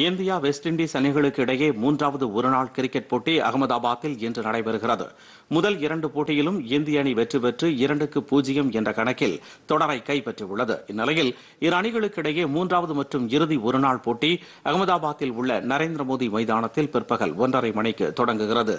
India west Indies அணிகளுக்கு இடையே மூன்றாவது ஒருநாள் கிரிக்கெட் போட்டி அகமதாபாத்தில் இன்று நடைபெறுகிறது முதல் இரண்டு போட்டியிலும் இந்திய அணி வெற்றி பெற்று இரண்டுக்கு பூஜ்ஜியம் என்ற கணக்கில் தொடரை கைப்பற்றியுள்ளது இந்நிலையில் இரு அணிகளுக்கு இடையே மூன்றாவது மற்றும் இறுதி ஒருநாள் போட்டி அகமதாபாத்தில் உள்ள நரேந்திர மோடி மைதானத்தில் பிற்பகல் ஒன்றரை மணிக்கு தொடங்குகிறது